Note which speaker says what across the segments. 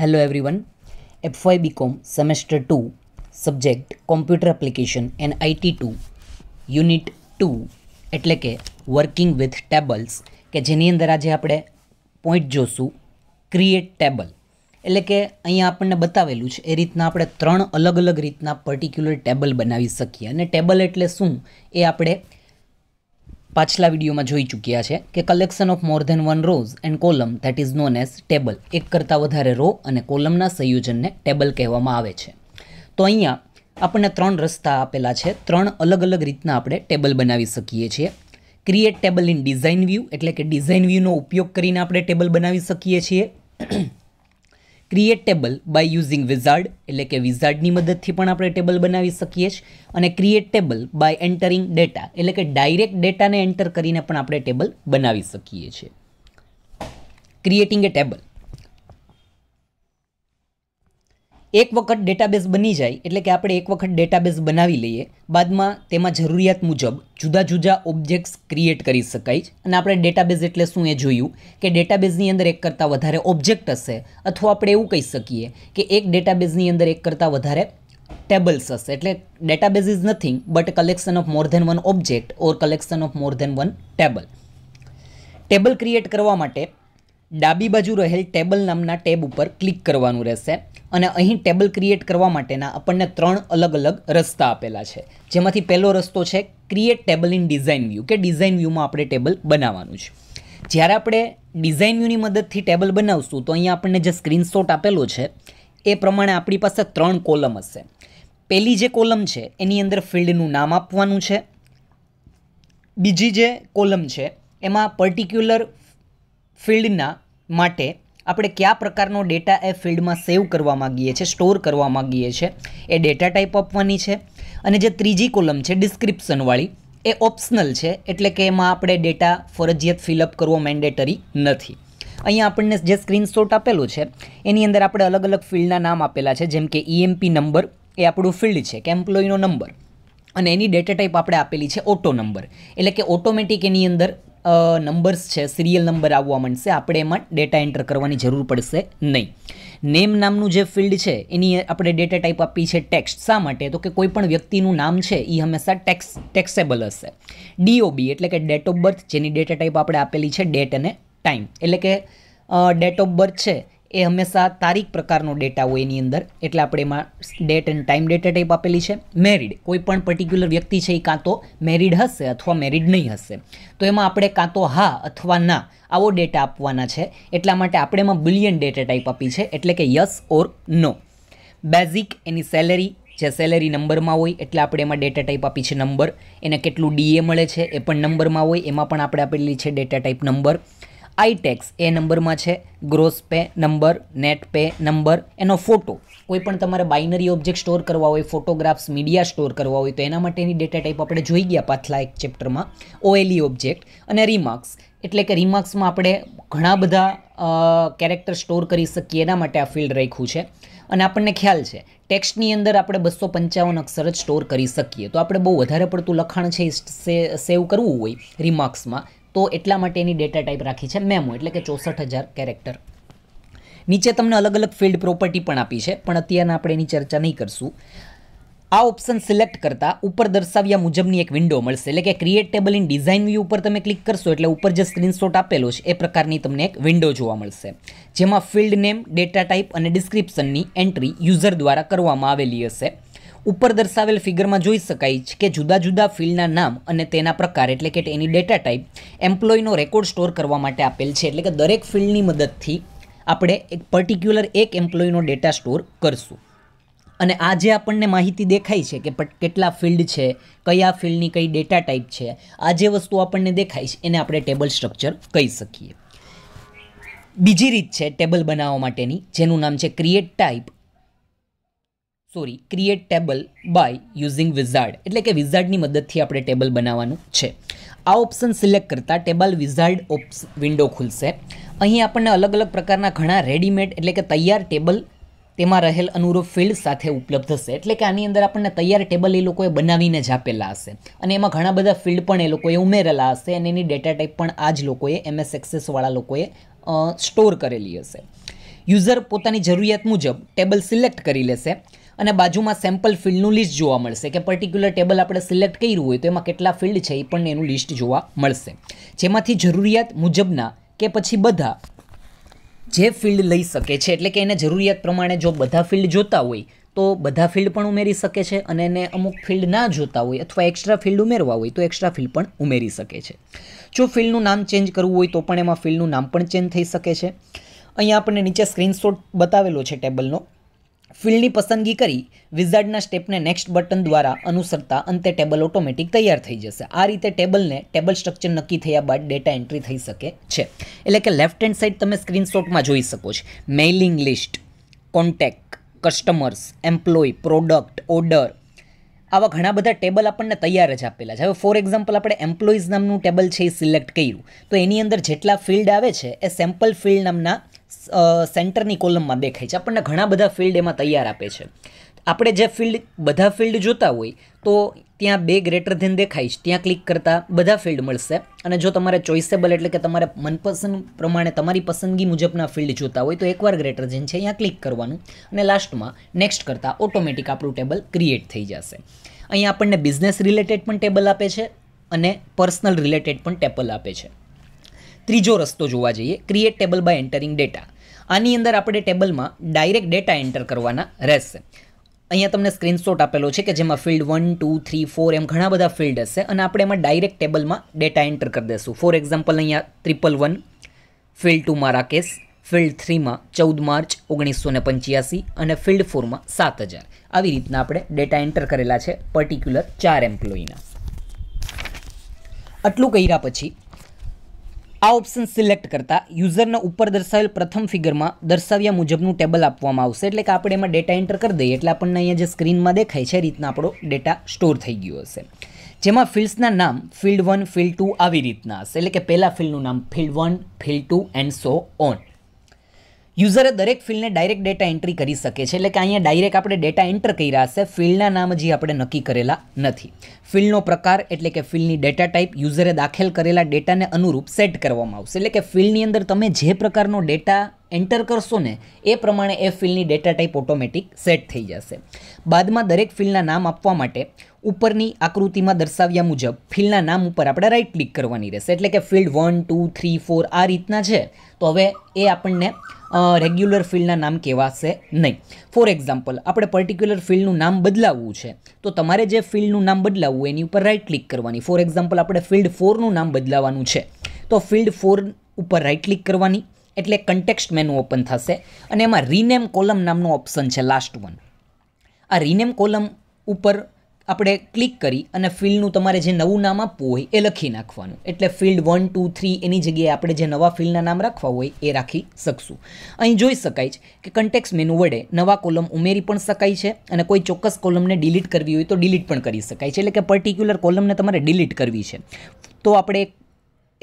Speaker 1: hello everyone FY BCom semester two subject computer application and IT two unit two એટલે કે working with tables કે જેની અંદર આજે આપણે પોઈન્ટ જોશું ક્રિએટ ટેબલ એટલે કે અહીંયા આપણને બતાવેલું છે એ રીતના આપણે ત્રણ અલગ અલગ રીતના પર્ટિક્યુલર ટેબલ બનાવી શકીએ અને ટેબલ એટલે શું એ આપણે પાછલા વિડીયોમાં જોઈ ચૂક્યા છે કે collection of more than one rows and column that is known as table એક કરતાં વધારે રો અને કોલમના સંયોજનને ટેબલ કહેવામાં આવે છે તો અહીંયા આપણને ત્રણ રસ્તા આપેલા છે ત્રણ અલગ અલગ રીતના આપણે ટેબલ બનાવી શકીએ છીએ create table in design view એટલે કે ડિઝાઇન વ્યૂનો ઉપયોગ કરીને આપણે ટેબલ બનાવી શકીએ છીએ create table by using wizard એટલે કે વિઝાર્ડની મદદથી પણ આપણે ટેબલ બનાવી શકીએ છીએ અને create table by entering data એટલે કે ડાયરેક્ટ ડેટાને એન્ટર કરીને પણ આપણે ટેબલ બનાવી શકીએ છીએ ક્રિએટિંગ એ ટેબલ એક વખત ડેટાબેઝ બની જાય એટલે કે આપણે એક વખત ડેટાબેઝ બનાવી લઈએ બાદમાં તેમાં જરૂરિયાત મુજબ જુદા જુદા ઓબ્જેક્ટ્સ ક્રિએટ કરી શકાય છે અને આપણે ડેટાબેઝ એટલે શું એ જોયું કે ડેટાબેઝની અંદર એક કરતાં વધારે ઓબ્જેક્ટ હશે અથવા આપણે એવું કહી શકીએ કે એક ડેટાબેઝની અંદર એક કરતાં વધારે ટેબલ્સ હશે એટલે database is nothing but collection of more than one object or collection of more than one table table create કરવા માટે ડાબી બાજુ રહેલ ટેબલ નામના ટેબ ઉપર ક્લિક કરવાનું રહેશે અને અહીં ટેબલ ક્રિએટ કરવા માટેના આપણને ત્રણ અલગ અલગ રસ્તા આપેલા છે જેમાંથી પહેલો રસ્તો છે create table in design view કે ડિઝાઇન વ્યૂમાં આપણે ટેબલ બનાવવાનું છે જ્યારે આપણે ડિઝાઇન વ્યૂની મદદથી ટેબલ બનાવશું તો અહીંયા આપણને જે સ્ક્રીનશોટ આપેલો છે એ પ્રમાણે આપણી પાસે ત્રણ કોલમ હશે પહેલી જે કોલમ છે એની અંદર ફિલ્ડનું નામ આપવાનું છે બીજી જે કોલમ છે એમાં પર્ટિક્યુલર ફિલ્ડના માટે આપણે કયા પ્રકારનો ડેટા એ ફિલ્ડમાં સેવ કરવા માગીએ છીએ સ્ટોર કરવા માગીએ છીએ એ ડેટા ટાઈપ આપવાની છે અને જે ત્રીજી કોલમ છે ડિસ્ક્રિપ્શનવાળી એ ઓપ્શનલ છે એટલે કે એમાં આપણે ડેટા ફરજિયાત ફિલઅપ કરવો મેન્ડેટરી નથી અહીંયા આપણને જે સ્ક્રીનશોટ આપેલું છે એની અંદર આપણે અલગ અલગ ફિલ્ડના નામ આપેલા છે જેમ કે ઈએમપી e નંબર એ આપણું ફિલ્ડ છે કે એમ્પ્લોયીનો નંબર અને એની ડેટા ટાઈપ આપણે આપેલી છે ઓટો નંબર એટલે કે ઓટોમેટિક એની અંદર નંબર્સ છે સિરિયલ નંબર આવવા માંડશે આપણે એમાં ડેટા એન્ટર કરવાની જરૂર પડશે નહીં નેમ નામનું જે ફિલ્ડ છે એની આપણે ડેટા ટાઈપ આપી છે ટેક્સ્ટ શા માટે તો કે કોઈપણ વ્યક્તિનું નામ છે એ હંમેશા ટેક્સ ટેક્સેબલ હશે ડીઓબી એટલે કે ડેટ ઓફ બર્થ જેની ડેટા ટાઈપ આપણે આપેલી છે ડેટ અને ટાઈમ એટલે કે ડેટ ઓફ બર્થ છે એ હંમેશા તારીખ પ્રકારનો ડેટા હોય એની અંદર એટલે આપણે એમાં date and time data type આપેલી છે મેરિડ કોઈ પણ પર્ટિક્યુલર વ્યક્તિ છે એ કાં તો મેરિડ હશે અથવા મેરિડ નહીં હશે તો એમાં આપણે કાં તો હા અથવા ના આવો ડેટા આપવાના છે એટલા માટે આપણે એમાં બિલિયન ડેટા ટાઈપ આપી છે એટલે કે યસ ઓર નો બેઝિક એની સેલેરી જે સેલેરી નંબરમાં હોય એટલે આપણે એમાં ડેટા ટાઈપ આપી છે નંબર એને કેટલું ડીએ મળે છે એ પણ નંબરમાં હોય એમાં પણ આપણે આપેલી છે ડેટા ટાઈપ નંબર આઈટેક્સ એ નંબરમાં છે gross pay number net pay number એનો ફોટો કોઈ પણ તમારે બાઇનરી ઓબ્જેક્ટ સ્ટોર કરવા હોય ફોટોગ્રાફ્સ મીડિયા સ્ટોર કરવા હોય તો એના માટેની ડેટા ટાઈપ આપણે જોઈ ગયા પાછલા એક ચેપ્ટરમાં ઓએલઈ ઓબ્જેક્ટ અને રીમાર્ક્સ એટલે કે રીમાર્ક્સમાં આપણે ઘણા બધા કેરેક્ટર સ્ટોર કરી શકીએ એના માટે આ ફિલ્ડ રાખ્યું છે અને આપણને ખ્યાલ છે ટેક્સ્ટની અંદર આપણે બસો પંચાવન અક્ષર જ સ્ટોર કરી શકીએ તો આપણે બહુ વધારે પડતું લખાણ છે એ સેવ કરવું હોય રીમાર્ક્સમાં તો એટલા માટે એની ડેટા ટાઈપ રાખી છે મેમો એટલે કે ચોસઠ હજાર કેરેક્ટર નીચે તમને અલગ અલગ ફિલ્ડ પ્રોપર્ટી પણ આપી છે પણ અત્યારના આપણે એની ચર્ચા નહીં કરશું આ ઓપ્શન સિલેક્ટ કરતાં ઉપર દર્શાવ્યા મુજબની એક વિન્ડો મળશે એટલે કે create table in design view ઉપર તમે ક્લિક કરશો એટલે ઉપર જે સ્ક્રીનશોટ આપેલો છે એ પ્રકારની તમને એક વિન્ડો જોવા મળશે જેમાં ફિલ્ડ નેમ ડેટા ટાઈપ અને ડિસ્ક્રિપ્શનની એન્ટ્રી યુઝર દ્વારા કરવામાં આવેલી હશે ઉપર દર્શાવેલ ફિગરમાં જોઈ શકાય છે કે જુદા જુદા ફિલ્ડના નામ અને તેના પ્રકાર એટલે કે એની ડેટા ટાઈપ એમ્પ્લોયનો રેકોર્ડ સ્ટોર કરવા માટે આપેલ છે એટલે કે દરેક ફિલ્ડની મદદથી આપણે એક પર્ટિક્યુલર એક એમ્પ્લોયનો ડેટા સ્ટોર કરશું અને આ જે આપણને માહિતી દેખાય છે કે કેટલા ફિલ્ડ છે કયા ફિલ્ડની કઈ ડેટા ટાઈપ છે આ જે વસ્તુ આપણને દેખાય છે એને આપણે ટેબલ સ્ટ્રક્ચર કહી શકીએ બીજી રીત છે ટેબલ બનાવવા માટેની જેનું નામ છે create type sorry create table by using wizard એટલે કે વિઝાર્ડની મદદથી આપણે ટેબલ બનાવવાનું છે આ ઓપ્શન સિલેક્ટ કરતાં ટેબલ વિઝાર્ડ ઓપ્સ વિન્ડો ખુલશે અહીં આપણને અલગ અલગ પ્રકારના ઘણા રેડીમેડ એટલે કે તૈયાર ટેબલ તેમાં રહેલ અનુરૂપ ફિલ્ડ સાથે ઉપલબ્ધ હશે એટલે કે આની અંદર આપણને તૈયાર ટેબલ એ લોકોએ બનાવીને જ આપેલા હશે અને એમાં ઘણા બધા ફિલ્ડ પણ એ લોકોએ ઉમેરેલા હશે અને એની ડેટા ટાઈપ પણ આ જ લોકોએ એમએસ એક્સેસવાળા લોકોએ સ્ટોર કરેલી હશે યુઝર પોતાની જરૂરિયાત મુજબ ટેબલ સિલેક્ટ કરી લેશે અને બાજુમાં સેમ્પલ ફિલ્ડનું લિસ્ટ જોવા મળશે કે પર્ટિક્યુલર ટેબલ આપણે સિલેક્ટ કર્યું હોય તો એમાં કેટલા ફિલ્ડ છે એ પણ એનું લિસ્ટ જોવા મળશે જેમાંથી જરૂરિયાત મુજબના કે પછી બધા જે ફિલ્ડ લઈ શકે છે એટલે કે એને જરૂરિયાત પ્રમાણે જો બધા ફિલ્ડ જોતા હોય તો બધા ફિલ્ડ પણ ઉમેરી શકે છે અને એને અમુક ફિલ્ડ ના જોતા હોય અથવા એક્સ્ટ્રા ફિલ્ડ ઉમેરવા હોય તો એક્સ્ટ્રા ફિલ્ડ પણ ઉમેરી શકે છે જો ફિલ્ડનું નામ ચેન્જ કરવું હોય તો પણ એમાં ફિલ્ડનું નામ પણ ચેન્જ થઈ શકે છે અહીંયા આપણે નીચે સ્ક્રીનશોટ બતાવેલો છે ટેબલનો ફિલ્ડની પસંદગી કરી વિઝાર્ડના સ્ટેપને નેક્સ્ટ બટન દ્વારા અનુસરતા અંતે ટેબલ ઓટોમેટિક તૈયાર થઈ જશે આ રીતે ટેબલને ટેબલ સ્ટ્રક્ચર નક્કી થયા બાદ ડેટા એન્ટ્રી થઈ શકે છે એટલે કે લેફ્ટ હેન્ડ સાઈડ તમે સ્ક્રીનશોટમાં જોઈ શકો છો mailing list contact customers employee product order આવા ઘણા બધા ટેબલ આપણને તૈયાર જ આપેલા છે હવે ફોર એક્ઝામ્પલ આપણે એમ્પ્લોઈઝ નામનું ટેબલ છે એ સિલેક્ટ કર્યું તો એની અંદર જેટલા ફિલ્ડ આવે છે એ સેમ્પલ ફિલ્ડ નામના સેન્ટરની કોલમમાં દેખાય છે આપણને ઘણા બધા ફિલ્ડ એમાં તૈયાર આપે છે આપણે જે ફિલ્ડ બધા ફિલ્ડ જોતા હોય તો ત્યાં બે ગ્રેટર ધેન દેખાય છે ત્યાં ક્લિક કરતાં બધા ફિલ્ડ મળશે અને જો તમારે ચોઇસેબલ એટલે કે તમારે મનપસંદ પ્રમાણે તમારી પસંદગી મુજબના ફિલ્ડ જોતા હોય તો એકવાર ગ્રેટર ધેન છે અહીંયા ક્લિક કરવાનું અને લાસ્ટમાં નેક્સ્ટ કરતાં ઓટોમેટિક આપણું ટેબલ ક્રિએટ થઈ જશે અહીંયા આપણને બિઝનેસ રિલેટેડ પણ ટેબલ આપે છે અને પર્સનલ રિલેટેડ પણ ટેબલ આપે છે ત્રીજો રસ્તો જોવા જઈએ create table by entering data આની અંદર આપણે ટેબલમાં ડાયરેક્ટ ડેટા એન્ટર કરવાના રહેશે અહીંયા તમને સ્ક્રીનશોટ આપેલો છે કે જેમાં field one two three four એમ ઘણા બધા ફિલ્ડ હશે અને આપણે એમાં ડાયરેક્ટ ટેબલમાં ડેટા એન્ટર કરી દઈશું ફોર એક્ઝામ્પલ અહીંયા ત્રિપલ વન ફિલ્ડ ટુમાં રાકેશ ફિલ્ડ થ્રીમાં ચૌદ માર્ચ ઓગણીસો ને પંચ્યાસી અને ફિલ્ડ ફોરમાં સાત હજાર આવી રીતના આપણે ડેટા એન્ટર કરેલા છે પર્ટિક્યુલર ચાર એમ્પ્લોયીના આટલું કર્યા પછી આ ઓપ્શન સિલેક્ટ કરતાં યુઝરના ઉપર દર્શાવેલ પ્રથમ ફિગરમાં દર્શાવ્યા મુજબનું ટેબલ આપવામાં આવશે એટલે કે આપણે એમાં ડેટા એન્ટર કરી દઈએ એટલે આપણને અહીંયા જે સ્ક્રીનમાં દેખાય છે એ રીતના આપણો ડેટા સ્ટોર થઈ ગયો હશે જેમાં ફિલ્ડ્સના નામ ફિલ્ડ વન ફિલ્ડ ટુ આવી રીતના હશે એટલે કે પહેલાં ફિલ્ડનું નામ field one field two and so on યુઝરે દરેક ફિલ્ડને ડાયરેક્ટ ડેટા એન્ટ્રી કરી શકે છે એટલે કે અહીંયા ડાયરેક્ટ આપણે ડેટા એન્ટર કર્યા હશે ફિલ્ડના નામ જે આપણે નક્કી કરેલા નથી ફિલ્ડનો પ્રકાર એટલે કે ફિલ્ડની ડેટા ટાઈપ યુઝરે દાખલ કરેલા ડેટાને અનુરૂપ સેટ કરવામાં આવશે એટલે કે ફિલ્ડની અંદર તમે જે પ્રકારનો ડેટા એન્ટર કરશો ને એ પ્રમાણે એ ફિલ્ડની ડેટા ટાઈપ ઓટોમેટિક સેટ થઈ જશે બાદમાં દરેક ફિલ્ડના નામ આપવા માટે ઉપરની આકૃતિમાં દર્શાવ્યા મુજબ ફિલ્ડના નામ ઉપર આપણે રાઇટ ક્લિક કરવાની રહેશે એટલે કે field one two three four આ રીતના છે તો હવે એ આપણને રેગ્યુલર ફિલ્ડના નામ કહેવાશે નહીં ફોર એક્ઝામ્પલ આપણે પર્ટિક્યુલર ફિલ્ડનું નામ બદલાવવું છે તો તમારે જે ફિલ્ડનું નામ બદલાવવું એની ઉપર રાઇટ ક્લિક કરવાની ફોર એક્ઝામ્પલ આપણે ફિલ્ડ ફોરનું નામ બદલાવાનું છે તો ફિલ્ડ ફોર ઉપર રાઇટ ક્લિક કરવાની એટલે કન્ટેક્સ્ટ મેનુ ઓપન થશે અને એમાં રીનેમ કોલમ નામનું ઓપ્શન છે લાસ્ટ વન આ રીનેમ કોલમ ઉપર આપણે ક્લિક કરી અને ફિલ્ડનું તમારે જે નવું નામ આપવું હોય એ લખી નાખવાનું એટલે ફિલ્ડ વન ટુ થ્રી એની જગ્યાએ આપણે જે નવા ફિલ્ડના નામ રાખવા હોય એ રાખી શકશું અહીં જોઈ શકાય છે કે કન્ટેક્સ મેનુ વડે નવા કોલમ ઉમેરી પણ શકાય છે અને કોઈ ચોક્કસ કોલમને ડિલીટ કરવી હોય તો ડિલીટ પણ કરી શકાય છે એટલે કે પર્ટિક્યુલર કોલમને તમારે ડિલીટ કરવી છે તો આપણે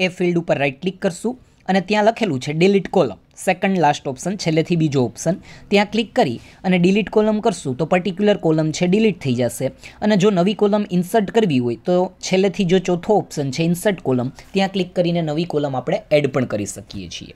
Speaker 1: એ ફિલ્ડ ઉપર રાઇટ ક્લિક કરશું અને ત્યાં લખેલું છે delete column second last option છેલ્લેથી બીજો ઓપ્શન ત્યાં ક્લિક કરી અને ડિલીટ કોલમ કરશું તો પર્ટિક્યુલર કોલમ છે ડિલીટ થઈ જશે અને જો નવી કોલમ ઇન્સર્ટ કરવી હોય તો છેલ્લેથી જો ચોથો ઓપ્શન છે ઇન્સર્ટ કોલમ ત્યાં ક્લિક કરીને નવી કોલમ આપણે એડ પણ કરી શકીએ છીએ